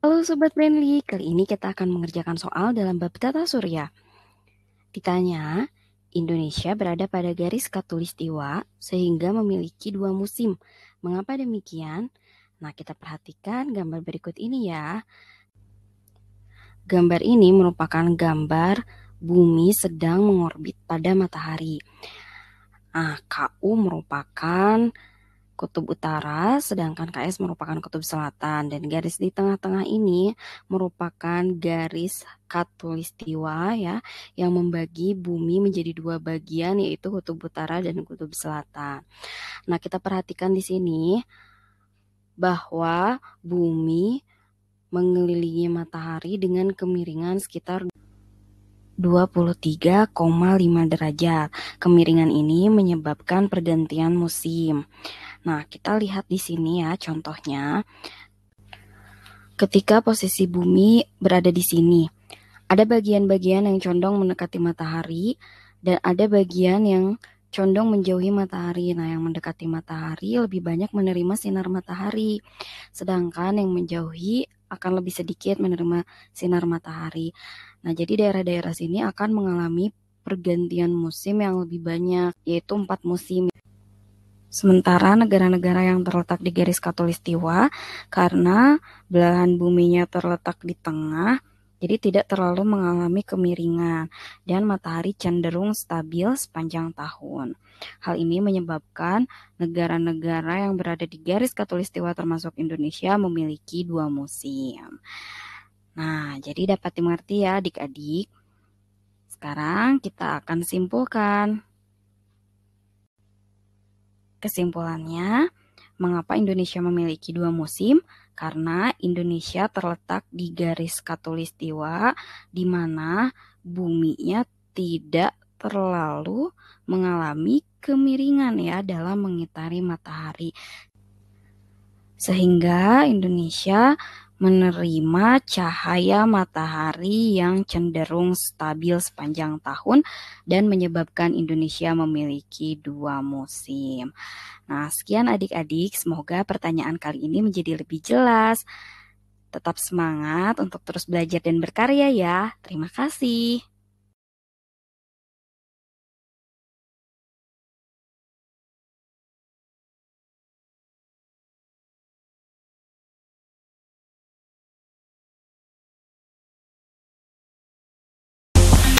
Halo Sobat Friendly, kali ini kita akan mengerjakan soal dalam bab tata surya. Ditanya, Indonesia berada pada garis katulistiwa sehingga memiliki dua musim. Mengapa demikian? Nah, kita perhatikan gambar berikut ini ya. Gambar ini merupakan gambar bumi sedang mengorbit pada matahari. Nah, KU merupakan kutub utara, sedangkan KS merupakan kutub selatan. Dan garis di tengah-tengah ini merupakan garis katulistiwa ya, yang membagi bumi menjadi dua bagian yaitu kutub utara dan kutub selatan. Nah, kita perhatikan di sini bahwa bumi mengelilingi matahari dengan kemiringan sekitar 23,5 derajat. Kemiringan ini menyebabkan pergantian musim. Nah, kita lihat di sini ya contohnya. Ketika posisi bumi berada di sini, ada bagian-bagian yang condong mendekati matahari dan ada bagian yang condong menjauhi matahari. Nah, yang mendekati matahari lebih banyak menerima sinar matahari, sedangkan yang menjauhi akan lebih sedikit menerima sinar matahari. Nah, jadi daerah-daerah sini akan mengalami pergantian musim yang lebih banyak, yaitu empat musim. Sementara negara-negara yang terletak di garis khatulistiwa, karena belahan buminya terletak di tengah, jadi tidak terlalu mengalami kemiringan dan matahari cenderung stabil sepanjang tahun. Hal ini menyebabkan negara-negara yang berada di garis khatulistiwa termasuk Indonesia memiliki dua musim. Nah, jadi dapat dimengerti ya adik-adik. Sekarang kita akan simpulkan. Kesimpulannya, Mengapa Indonesia memiliki dua musim? Karena Indonesia terletak di garis katulistiwa di mana buminya tidak terlalu mengalami kemiringan ya dalam mengitari matahari. Sehingga Indonesia menerima cahaya matahari yang cenderung stabil sepanjang tahun dan menyebabkan Indonesia memiliki dua musim. Nah, sekian adik-adik, semoga pertanyaan kali ini menjadi lebih jelas. Tetap semangat untuk terus belajar dan berkarya ya. Terima kasih.